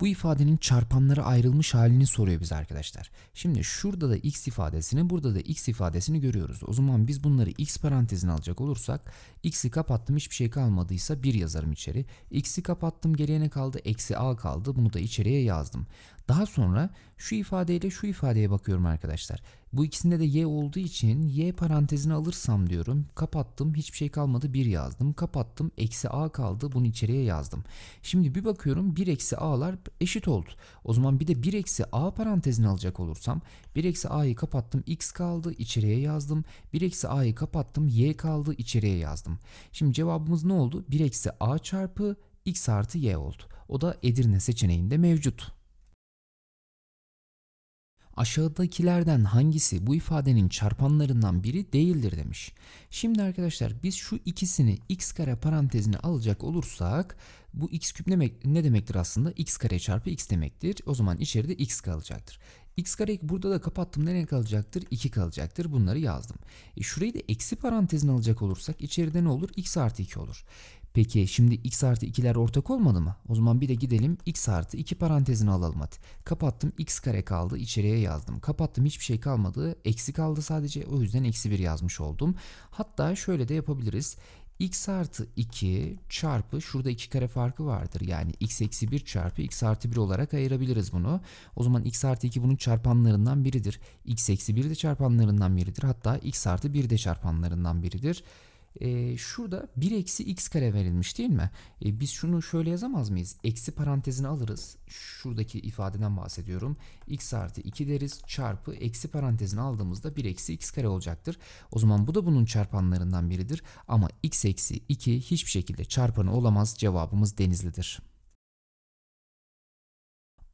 Bu ifadenin çarpanlara ayrılmış halini soruyor bize arkadaşlar. Şimdi şurada da x ifadesini, burada da x ifadesini görüyoruz. O zaman biz bunları x parantezine alacak olursak x'i kapattım hiçbir şey kalmadıysa 1 yazarım içeri. x'i kapattım geriye ne kaldı? Eksi a kaldı. Bunu da içeriye yazdım. Daha sonra şu ifadeyle şu ifadeye bakıyorum arkadaşlar. Bu ikisinde de y olduğu için y parantezini alırsam diyorum. Kapattım hiçbir şey kalmadı 1 yazdım. Kapattım eksi a kaldı bunu içeriye yazdım. Şimdi bir bakıyorum 1 eksi a'lar eşit oldu. O zaman bir de 1 eksi a parantezini alacak olursam 1 eksi a'yı kapattım x kaldı içeriye yazdım. 1 eksi a'yı kapattım y kaldı içeriye yazdım. Şimdi cevabımız ne oldu? 1 eksi a çarpı x artı y oldu. O da Edirne seçeneğinde mevcut. Aşağıdakilerden hangisi bu ifadenin çarpanlarından biri değildir demiş. Şimdi arkadaşlar biz şu ikisini x kare parantezine alacak olursak bu x küp demek, ne demektir aslında? x kare çarpı x demektir. O zaman içeride x kalacaktır. x kare burada da kapattım. Nereye kalacaktır? 2 kalacaktır. Bunları yazdım. E şurayı da eksi parantezine alacak olursak içeride ne olur? x artı 2 olur. Peki şimdi x artı 2'ler ortak olmadı mı? O zaman bir de gidelim x artı 2 parantezini alalım hadi. Kapattım x kare kaldı içeriye yazdım. Kapattım hiçbir şey kalmadı. Eksi kaldı sadece o yüzden eksi 1 yazmış oldum. Hatta şöyle de yapabiliriz x artı 2 çarpı şurada 2 kare farkı vardır. Yani x eksi 1 çarpı x artı 1 olarak ayırabiliriz bunu. O zaman x artı 2 bunun çarpanlarından biridir. x eksi 1 de çarpanlarından biridir. Hatta x artı 1 de çarpanlarından biridir e, şurada 1 eksi x kare verilmiş değil mi? E, biz şunu şöyle yazamaz mıyız? Eksi parantezini alırız. Şuradaki ifadeden bahsediyorum. x artı 2 deriz çarpı eksi parantezini aldığımızda 1 eksi x kare olacaktır. O zaman bu da bunun çarpanlarından biridir. Ama x eksi 2 hiçbir şekilde çarpanı olamaz. Cevabımız denizlidir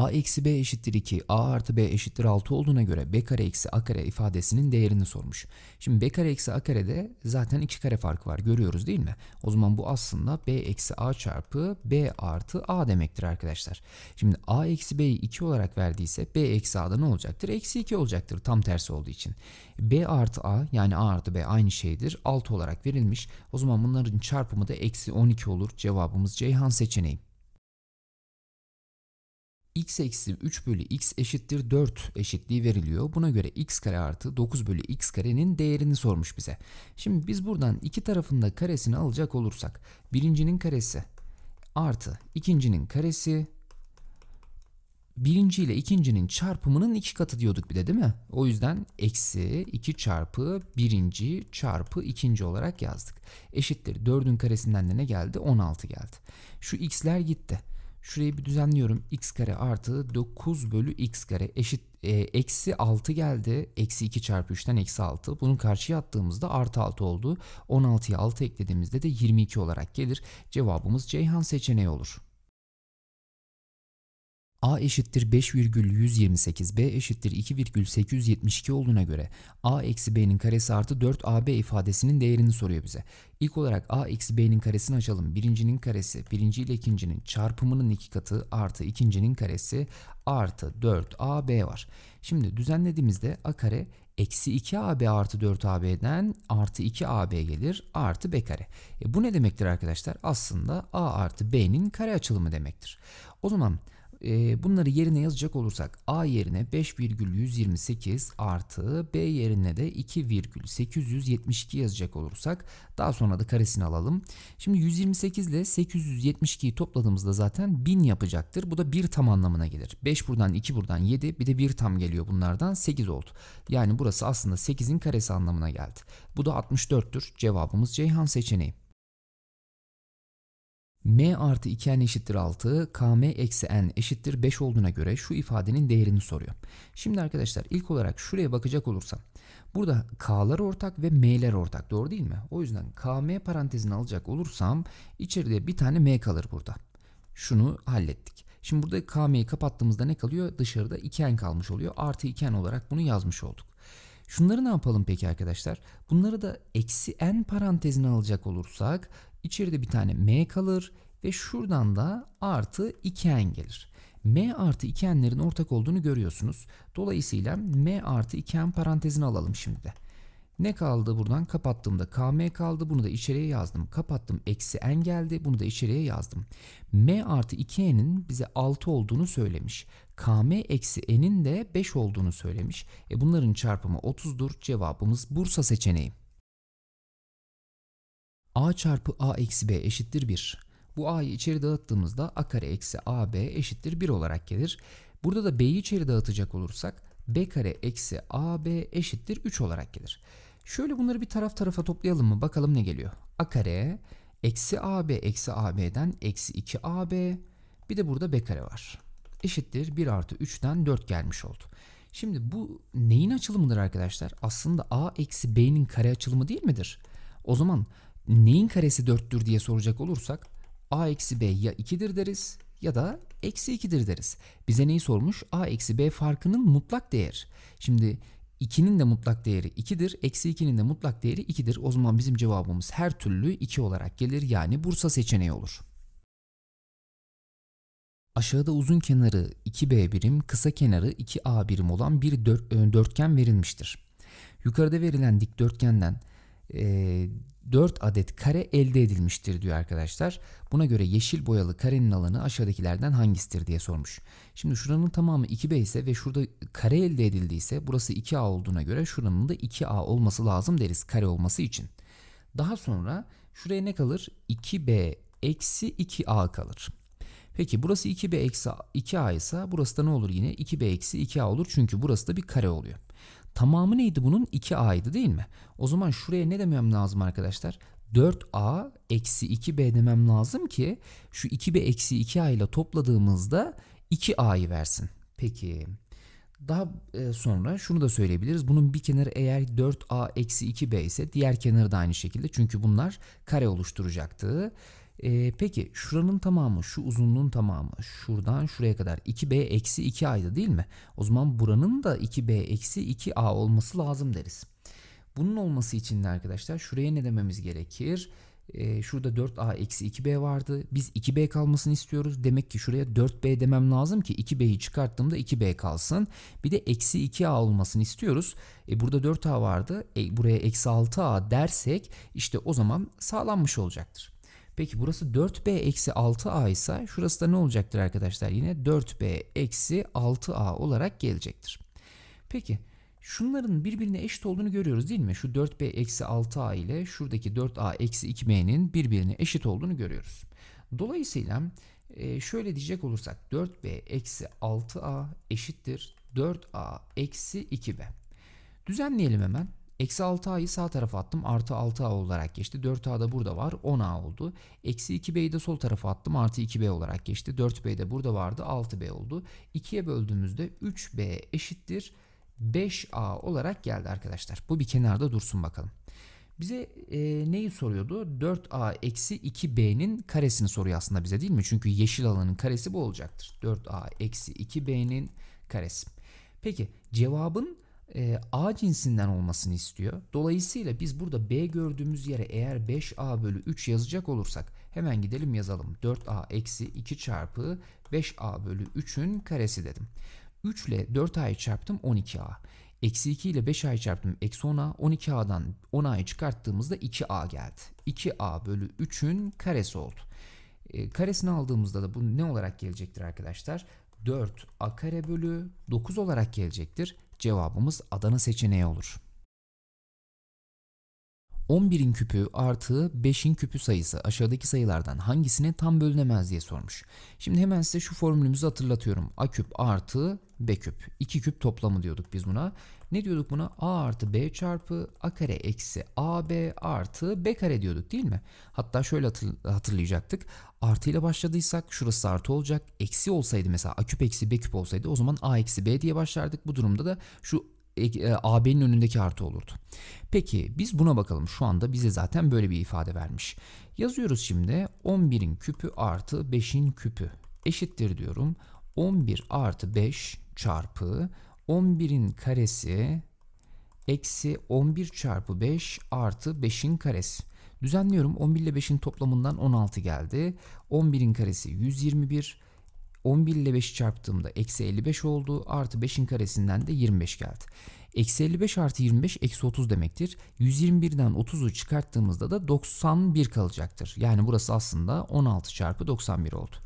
a eksi b eşittir 2, a artı b eşittir 6 olduğuna göre b kare eksi a kare ifadesinin değerini sormuş. Şimdi b kare eksi a karede zaten 2 kare farkı var görüyoruz değil mi? O zaman bu aslında b eksi a çarpı b artı a demektir arkadaşlar. Şimdi a eksi b'yi 2 olarak verdiyse b eksi a'da ne olacaktır? Eksi 2 olacaktır tam tersi olduğu için. b artı a yani a artı b aynı şeydir 6 olarak verilmiş. O zaman bunların çarpımı da eksi 12 olur cevabımız Ceyhan seçeneği x eksi 3 bölü x eşittir 4 eşitliği veriliyor. Buna göre x kare artı 9 bölü x karenin değerini sormuş bize. Şimdi biz buradan iki tarafında karesini alacak olursak birincinin karesi artı ikincinin karesi birinci ile ikincinin çarpımının iki katı diyorduk bir de değil mi? O yüzden eksi 2 çarpı birinci çarpı ikinci olarak yazdık. Eşittir 4'ün karesinden de ne geldi? 16 geldi. Şu x'ler gitti. Şurayı bir düzenliyorum. x kare artı 9 bölü x kare eşit e, eksi 6 geldi. Eksi 2 çarpı 3'ten eksi 6. Bunun karşıya attığımızda artı 6 oldu. 16'ya 6 eklediğimizde de 22 olarak gelir. Cevabımız Ceyhan seçeneği olur. A eşittir 5,128, B eşittir 2,872 olduğuna göre A eksi B'nin karesi artı 4AB ifadesinin değerini soruyor bize. İlk olarak A eksi B'nin karesini açalım. Birincinin karesi, birinci ile ikincinin çarpımının iki katı artı ikincinin karesi artı 4AB var. Şimdi düzenlediğimizde A kare eksi 2AB artı 4AB'den artı 2AB gelir artı B kare. E bu ne demektir arkadaşlar? Aslında A artı B'nin kare açılımı demektir. O zaman... E, bunları yerine yazacak olursak A yerine 5,128 artı B yerine de 2,872 yazacak olursak daha sonra da karesini alalım. Şimdi 128 ile 872'yi topladığımızda zaten 1000 yapacaktır. Bu da bir tam anlamına gelir. 5 buradan 2 buradan 7 bir de bir tam geliyor bunlardan 8 oldu. Yani burası aslında 8'in karesi anlamına geldi. Bu da 64'tür. Cevabımız Ceyhan seçeneği m artı 2n eşittir 6, km eksi n eşittir 5 olduğuna göre şu ifadenin değerini soruyor. Şimdi arkadaşlar ilk olarak şuraya bakacak olursam burada k'lar ortak ve m'ler ortak doğru değil mi? O yüzden km parantezini alacak olursam içeride bir tane m kalır burada. Şunu hallettik. Şimdi burada km'yi kapattığımızda ne kalıyor? Dışarıda 2n kalmış oluyor. Artı 2n olarak bunu yazmış olduk. Şunları ne yapalım peki arkadaşlar? Bunları da eksi n parantezini alacak olursak içeride bir tane m kalır. Ve şuradan da artı 2n gelir. M artı 2n'lerin ortak olduğunu görüyorsunuz. Dolayısıyla M artı 2n parantezini alalım şimdi de. Ne kaldı buradan? Kapattığımda km kaldı. Bunu da içeriye yazdım. Kapattım. Eksi n geldi. Bunu da içeriye yazdım. m artı 2n'in bize 6 olduğunu söylemiş. km eksi n'in de 5 olduğunu söylemiş. E bunların çarpımı 30'dur. Cevabımız Bursa seçeneği. a çarpı a eksi b eşittir 1. Bu a'yı içeri dağıttığımızda a kare eksi ab eşittir 1 olarak gelir. Burada da b'yi içeri dağıtacak olursak b kare eksi ab eşittir 3 olarak gelir. Şöyle bunları bir taraf tarafa toplayalım mı bakalım ne geliyor. a kare eksi ab eksi ab'den eksi 2 ab bir de burada b kare var. Eşittir 1 artı 3'ten 4 gelmiş oldu. Şimdi bu neyin açılımıdır arkadaşlar? Aslında a eksi b'nin kare açılımı değil midir? O zaman neyin karesi 4'tür diye soracak olursak a eksi b ya 2'dir deriz ya da eksi 2'dir deriz. Bize neyi sormuş? a eksi b farkının mutlak değer. Şimdi 2'nin de mutlak değeri 2'dir. Eksi 2'nin de mutlak değeri 2'dir. O zaman bizim cevabımız her türlü 2 olarak gelir. Yani Bursa seçeneği olur. Aşağıda uzun kenarı 2B birim, kısa kenarı 2A birim olan bir e, dörtgen verilmiştir. Yukarıda verilen dikdörtgenden e, 4 adet kare elde edilmiştir diyor arkadaşlar. Buna göre yeşil boyalı karenin alanı aşağıdakilerden hangisidir diye sormuş. Şimdi şuranın tamamı 2B ise ve şurada kare elde edildiyse burası 2A olduğuna göre şuranın da 2A olması lazım deriz kare olması için. Daha sonra şuraya ne kalır? 2B eksi 2A kalır. Peki burası 2B eksi 2A ise burası da ne olur yine? 2B eksi 2A olur çünkü burası da bir kare oluyor. Tamamı neydi bunun? 2A'ydı değil mi? O zaman şuraya ne demem lazım arkadaşlar? 4A eksi 2B demem lazım ki şu 2B eksi 2A ile topladığımızda 2A'yı versin. Peki daha e, sonra şunu da söyleyebiliriz. Bunun bir kenarı eğer 4A eksi 2B ise diğer kenarı da aynı şekilde. Çünkü bunlar kare oluşturacaktı. E, peki şuranın tamamı şu uzunluğun tamamı şuradan şuraya kadar 2b eksi 2 aydı değil mi? O zaman buranın da 2b eksi 2a olması lazım deriz. Bunun olması için de arkadaşlar şuraya ne dememiz gerekir? Ee, şurada 4a eksi 2b vardı. Biz 2b kalmasını istiyoruz. Demek ki şuraya 4b demem lazım ki 2b'yi çıkarttığımda 2b kalsın. Bir de eksi 2a olmasını istiyoruz. E, burada 4a vardı. E, buraya eksi 6a dersek işte o zaman sağlanmış olacaktır. Peki burası 4b eksi 6a ise şurası da ne olacaktır arkadaşlar? Yine 4b eksi 6a olarak gelecektir. Peki şunların birbirine eşit olduğunu görüyoruz değil mi? Şu 4b eksi 6a ile şuradaki 4a eksi 2b'nin birbirine eşit olduğunu görüyoruz. Dolayısıyla e, şöyle diyecek olursak 4b eksi 6a eşittir 4a eksi 2b. Düzenleyelim hemen. Eksi 6a'yı sağ tarafa attım. Artı 6a olarak geçti. 4a da burada var. 10a oldu. Eksi 2b'yi de sol tarafa attım. Artı 2b olarak geçti. 4b de burada vardı. 6b oldu. 2'ye böldüğümüzde 3b eşittir. 5a olarak geldi arkadaşlar. Bu bir kenarda dursun bakalım. Bize e, neyi soruyordu? 4a eksi 2b'nin karesini soruyor aslında bize değil mi? Çünkü yeşil alanın karesi bu olacaktır. 4a eksi 2b'nin karesi. Peki cevabın e, A cinsinden olmasını istiyor. Dolayısıyla biz burada B gördüğümüz yere eğer 5A bölü 3 yazacak olursak hemen gidelim yazalım. 4A eksi 2 çarpı 5A bölü 3'ün karesi dedim. 3 ile 4A'yı çarptım 12A. Eksi 2 ile 5 ay çarptım eksi 10A. 12A'dan 10A'yı çıkarttığımızda 2A geldi. 2A bölü 3'ün karesi oldu. E, karesini aldığımızda da bu ne olarak gelecektir arkadaşlar? 4A kare bölü 9 olarak gelecektir. Cevabımız Adana seçeneği olur. 11'in küpü artı 5'in küpü sayısı aşağıdaki sayılardan hangisine tam bölünemez diye sormuş. Şimdi hemen size şu formülümüzü hatırlatıyorum. A küp artı B küp. 2 küp toplamı diyorduk biz buna ne diyorduk buna? A artı B çarpı A kare eksi AB artı B kare diyorduk değil mi? Hatta şöyle hatırlayacaktık. Artı ile başladıysak şurası artı olacak. Eksi olsaydı mesela A küp eksi B küp olsaydı o zaman A eksi B diye başlardık. Bu durumda da şu e, AB'nin önündeki artı olurdu. Peki biz buna bakalım. Şu anda bize zaten böyle bir ifade vermiş. Yazıyoruz şimdi 11'in küpü artı 5'in küpü eşittir diyorum. 11 artı 5 çarpı 11'in karesi eksi 11 çarpı 5 artı 5'in karesi. Düzenliyorum 11 ile 5'in toplamından 16 geldi. 11'in karesi 121. 11 ile 5 çarptığımda eksi 55 oldu. Artı 5'in karesinden de 25 geldi. Eksi 55 artı 25 eksi 30 demektir. 121'den 30'u çıkarttığımızda da 91 kalacaktır. Yani burası aslında 16 çarpı 91 oldu.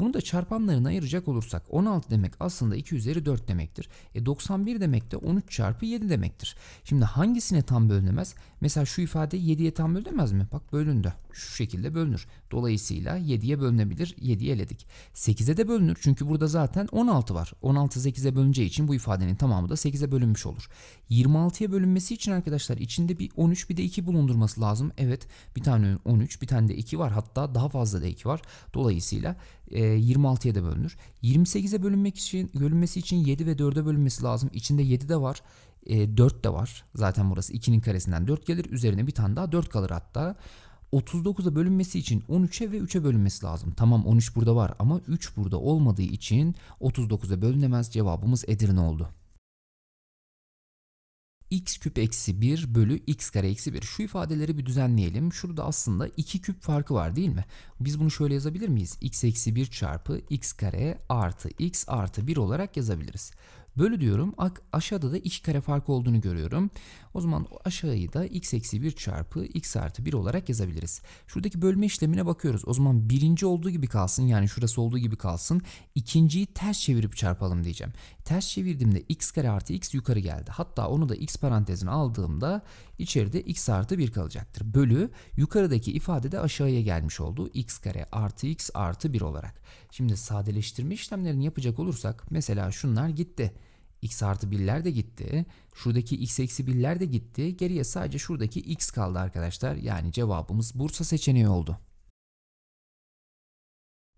Bunu da çarpanlarına ayıracak olursak 16 demek aslında 2 üzeri 4 demektir. E 91 demek de 13 çarpı 7 demektir. Şimdi hangisine tam bölünemez? Mesela şu ifade 7'ye tam bölünemez mi? Bak bölündü. Şu şekilde bölünür. Dolayısıyla 7'ye bölünebilir. 7'yi eledik. 8'e de bölünür. Çünkü burada zaten 16 var. 16 8'e bölüneceği için bu ifadenin tamamı da 8'e bölünmüş olur. 26'ya bölünmesi için arkadaşlar içinde bir 13 bir de 2 bulundurması lazım. Evet bir tane 13 bir tane de 2 var. Hatta daha fazla da 2 var. Dolayısıyla e, 26'ya da bölünür. 28'e bölünmek için bölünmesi için 7 ve 4'e bölünmesi lazım. İçinde 7 de var. E, 4 de var. Zaten burası 2'nin karesinden 4 gelir. Üzerine bir tane daha 4 kalır hatta. 39'a bölünmesi için 13'e ve 3'e bölünmesi lazım. Tamam 13 burada var ama 3 burada olmadığı için 39'a bölünemez cevabımız Edirne oldu x küp eksi 1 bölü x kare eksi 1. Şu ifadeleri bir düzenleyelim. Şurada aslında 2 küp farkı var değil mi? Biz bunu şöyle yazabilir miyiz? x eksi 1 çarpı x kare artı x artı 1 olarak yazabiliriz. Bölü diyorum aşağıda da iki kare fark olduğunu görüyorum. O zaman aşağıyı da x eksi 1 çarpı x artı 1 olarak yazabiliriz. Şuradaki bölme işlemine bakıyoruz. O zaman birinci olduğu gibi kalsın yani şurası olduğu gibi kalsın. İkinciyi ters çevirip çarpalım diyeceğim. Ters çevirdiğimde x kare artı x yukarı geldi. Hatta onu da x parantezine aldığımda içeride x artı 1 kalacaktır. Bölü yukarıdaki ifade de aşağıya gelmiş oldu. x kare artı x artı 1 olarak. Şimdi sadeleştirme işlemlerini yapacak olursak mesela şunlar gitti. x artı birler de gitti. Şuradaki x eksi birler de gitti. Geriye sadece şuradaki x kaldı arkadaşlar. Yani cevabımız Bursa seçeneği oldu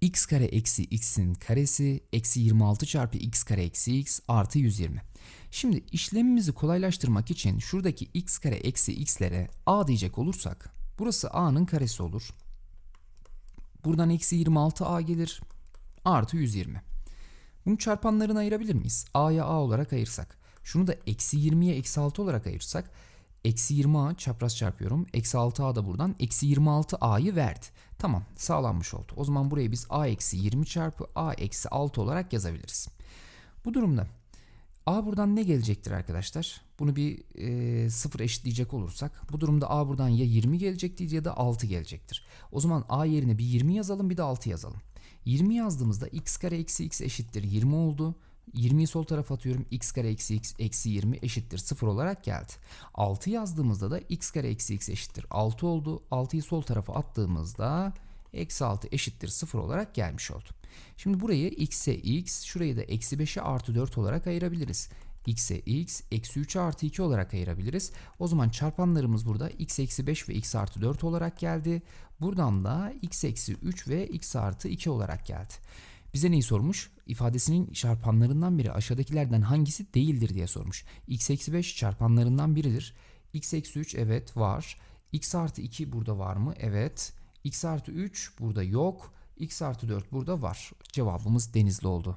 x kare eksi x'in karesi eksi 26 çarpı x kare eksi x artı 120. Şimdi işlemimizi kolaylaştırmak için şuradaki x kare eksi x'lere a diyecek olursak burası a'nın karesi olur. Buradan eksi 26a gelir artı 120. Bunu çarpanlarına ayırabilir miyiz? A'ya A olarak ayırsak. Şunu da eksi 20'ye eksi 6 olarak ayırsak. Eksi 20A çapraz çarpıyorum. Eksi 6A da buradan. Eksi 26A'yı verdi. Tamam sağlanmış oldu. O zaman burayı biz A eksi 20 çarpı A eksi 6 olarak yazabiliriz. Bu durumda A buradan ne gelecektir arkadaşlar? Bunu bir e, sıfır eşitleyecek olursak bu durumda A buradan ya 20 gelecektir ya da 6 gelecektir. O zaman A yerine bir 20 yazalım bir de 6 yazalım. 20 yazdığımızda x kare eksi x eşittir 20 oldu. 20'yi sol tarafa atıyorum. x kare eksi x eksi 20 eşittir 0 olarak geldi. 6 yazdığımızda da x kare eksi x eşittir 6 oldu. 6'yı sol tarafa attığımızda eksi 6 eşittir 0 olarak gelmiş oldu. Şimdi burayı x'e x, şurayı da eksi 5'e artı 4 olarak ayırabiliriz x'e x, eksi 3 artı 2 olarak ayırabiliriz. O zaman çarpanlarımız burada x eksi 5 ve x artı 4 olarak geldi. Buradan da x eksi 3 ve x artı 2 olarak geldi. Bize neyi sormuş? İfadesinin çarpanlarından biri aşağıdakilerden hangisi değildir diye sormuş. x eksi 5 çarpanlarından biridir. x eksi 3 evet var. x artı 2 burada var mı? Evet. x artı 3 burada yok. x artı 4 burada var. Cevabımız denizli oldu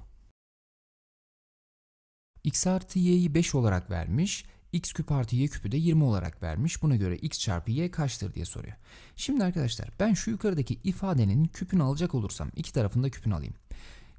x artı y'yi 5 olarak vermiş, x küp artı y küpü de 20 olarak vermiş. Buna göre x çarpı y kaçtır diye soruyor. Şimdi arkadaşlar ben şu yukarıdaki ifadenin küpünü alacak olursam iki tarafında küpünü alayım.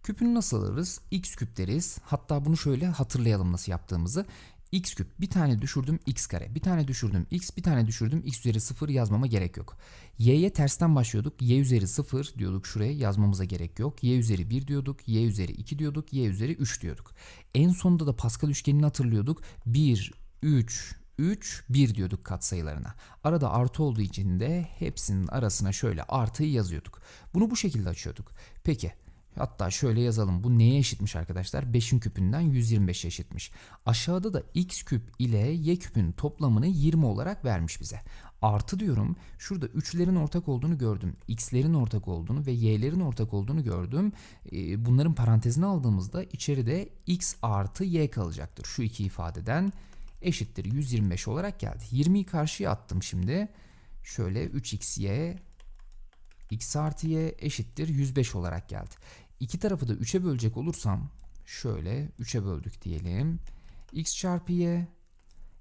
Küpünü nasıl alırız? x küp deriz. Hatta bunu şöyle hatırlayalım nasıl yaptığımızı x küp bir tane düşürdüm x kare bir tane düşürdüm x bir tane düşürdüm x üzeri 0 yazmama gerek yok. y'ye tersten başlıyorduk y üzeri 0 diyorduk şuraya yazmamıza gerek yok. y üzeri 1 diyorduk y üzeri 2 diyorduk y üzeri 3 diyorduk. En sonunda da Pascal üçgenini hatırlıyorduk 1 3 3 1 diyorduk katsayılarına. Arada artı olduğu için de hepsinin arasına şöyle artıyı yazıyorduk. Bunu bu şekilde açıyorduk. Peki Hatta şöyle yazalım. Bu neye eşitmiş arkadaşlar? 5'in küpünden 125'e eşitmiş. Aşağıda da x küp ile y küpün toplamını 20 olarak vermiş bize. Artı diyorum. Şurada 3'lerin ortak olduğunu gördüm. x'lerin ortak olduğunu ve y'lerin ortak olduğunu gördüm. Ee, bunların parantezini aldığımızda içeride x artı y kalacaktır. Şu iki ifadeden eşittir 125 olarak geldi. 20'yi karşıya attım şimdi. Şöyle 3xy x artı y eşittir 105 olarak geldi. İki tarafı da 3'e bölecek olursam şöyle 3'e böldük diyelim. x çarpı y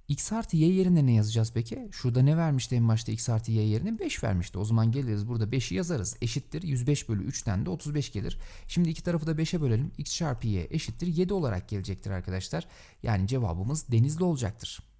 x artı y yerine ne yazacağız peki? Şurada ne vermişti en başta x artı y yerine? 5 vermişti. O zaman geliriz burada 5'i yazarız. Eşittir 105 bölü 3'ten de 35 gelir. Şimdi iki tarafı da 5'e bölelim. x çarpı y eşittir 7 olarak gelecektir arkadaşlar. Yani cevabımız denizli olacaktır.